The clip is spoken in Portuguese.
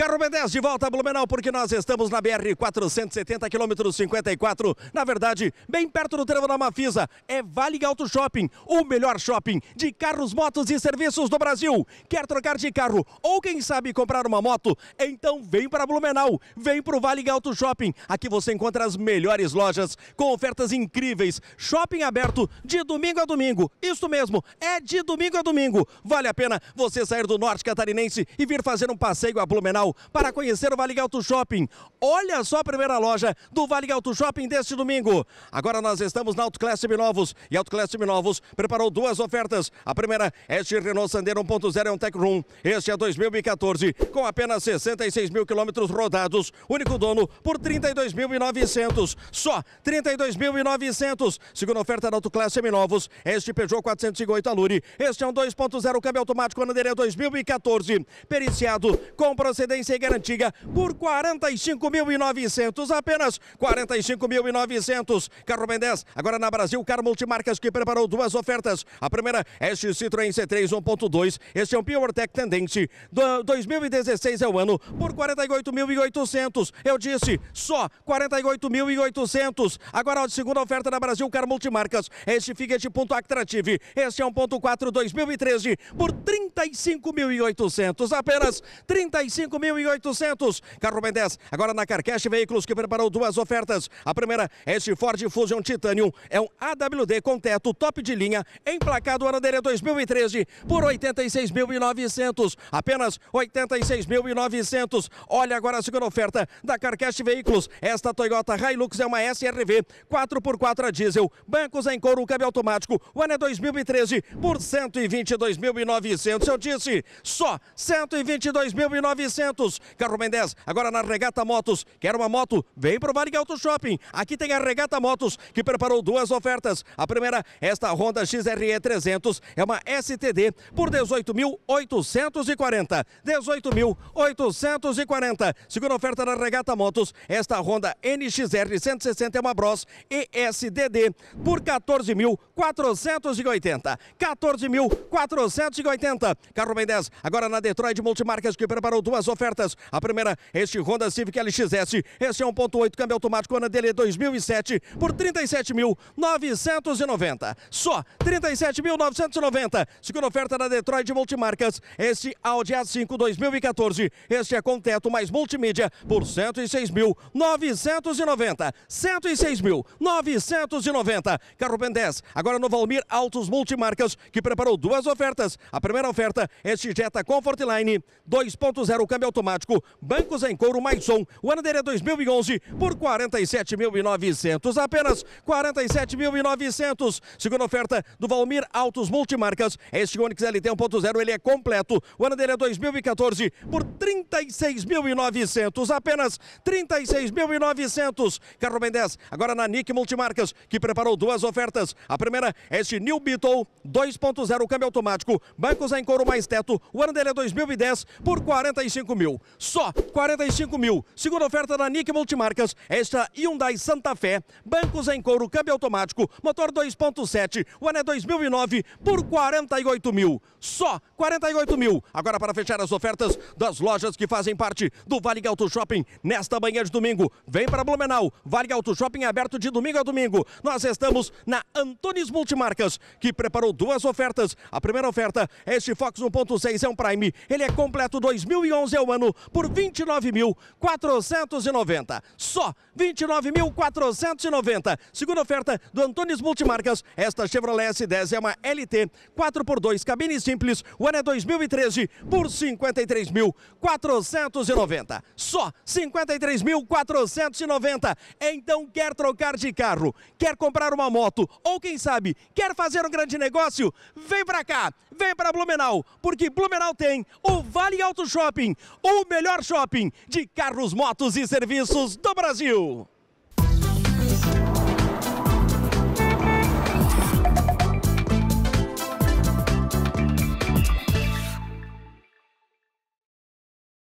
Carro B10 de volta a Blumenau, porque nós estamos na BR 470, quilômetro 54. Na verdade, bem perto do trevo da Mafisa, é Vale Auto Shopping, o melhor shopping de carros, motos e serviços do Brasil. Quer trocar de carro ou, quem sabe, comprar uma moto? Então vem para Blumenau, vem para o Vale Auto Shopping. Aqui você encontra as melhores lojas com ofertas incríveis. Shopping aberto de domingo a domingo. Isso mesmo, é de domingo a domingo. Vale a pena você sair do norte catarinense e vir fazer um passeio a Blumenau para conhecer o Vale Alto Shopping. Olha só a primeira loja do Vale Alto Shopping deste domingo. Agora nós estamos na Autoclass Novos e a Autoclass Novos preparou duas ofertas. A primeira, este é Renault Sandero 1.0 é um Tech Room. Este é 2014, com apenas 66 mil quilômetros rodados. Único dono por 32.900. Só 32.900. Segunda oferta da Autoclass Novos, é este Peugeot 408 Alure. Este é um 2.0 câmbio automático, ano 2014. É Periciado com procedimento Previdência e Garantia por 45.900, apenas 45.900. Carro Ben 10, agora na Brasil, Car Multimarcas que preparou duas ofertas. A primeira, é este Citroën C3 1.2, este é um PureTech Tendente, 2016 é o ano, por 48.800. Eu disse, só 48.800. Agora a segunda oferta na Brasil, Car Multimarcas, este Fiat Punto Actrative, este é 1.4 2013, por 35.800, apenas 35 5.800. Carro Ben 10, agora na Carcache Veículos, que preparou duas ofertas. A primeira, é este Ford Fusion Titanium é um AWD com teto top de linha, emplacado ano 2013, por 86.900. Apenas 86.900. Olha agora a segunda oferta da Carcache Veículos. Esta Toyota Hilux é uma SRV 4x4 a diesel, bancos em couro, câmbio automático. O ano é 2013 por 122.900. Eu disse só 122.900. 300. Carro Ben 10, agora na Regata Motos. Quer uma moto? Vem pro Vale Auto Shopping. Aqui tem a Regata Motos, que preparou duas ofertas. A primeira, esta Honda XRE 300, é uma STD por 18.840. 18.840. Segunda oferta na Regata Motos, esta Honda NXR 160 é uma Bros ESDD por 14.480. 14.480. Carro Ben 10, agora na Detroit Multimarcas, que preparou duas ofertas ofertas. A primeira, este Honda Civic LXS. esse é 1.8 câmbio automático, ano dele 2007, é por 37.990. Só 37.990. Segunda oferta da Detroit Multimarcas. Este Audi A5 2014. Este é com teto mais multimídia por 106.990. 106.990. Carro Ben 10. Agora no Valmir Autos Multimarcas, que preparou duas ofertas. A primeira oferta, este Jetta Comfortline 2.0 câmbio automático, bancos em couro mais som. O ano dele é 2011 por 47.900, apenas 47.900. Segunda oferta do Valmir Autos Multimarcas. Este Onix LT 1.0 ele é completo. O ano dele é 2014 por 36.900, apenas 36.900. Carro Ben 10 agora na Nick Multimarcas que preparou duas ofertas. A primeira este New Beetle 2.0 câmbio automático, bancos em couro mais teto. O ano dele é 2010 por 45 mil mil. Só 45 mil. Segunda oferta da Nick Multimarcas. Esta Hyundai Santa Fé. Bancos em couro, câmbio automático, motor 2.7, o ano é 2009 por 48 mil. Só 48 mil. Agora para fechar as ofertas das lojas que fazem parte do Vale Auto Shopping nesta manhã de domingo. Vem para Blumenau. Vale Auto Shopping é aberto de domingo a domingo. Nós estamos na Antunes Multimarcas, que preparou duas ofertas. A primeira oferta, é este Fox 1.6 é um Prime. Ele é completo 2011 é o ano por 29.490. Só 29.490. Segunda oferta do Antunes Multimarcas. Esta Chevrolet S10 é uma LT 4x2 cabine simples. O ano é 2013 por 53.490. Só 53.490. Então quer trocar de carro, quer comprar uma moto ou quem sabe quer fazer um grande negócio? Vem pra cá, vem para Blumenau, porque Blumenau tem o Vale Auto Shopping, o melhor shopping de carros, motos e serviços do Brasil.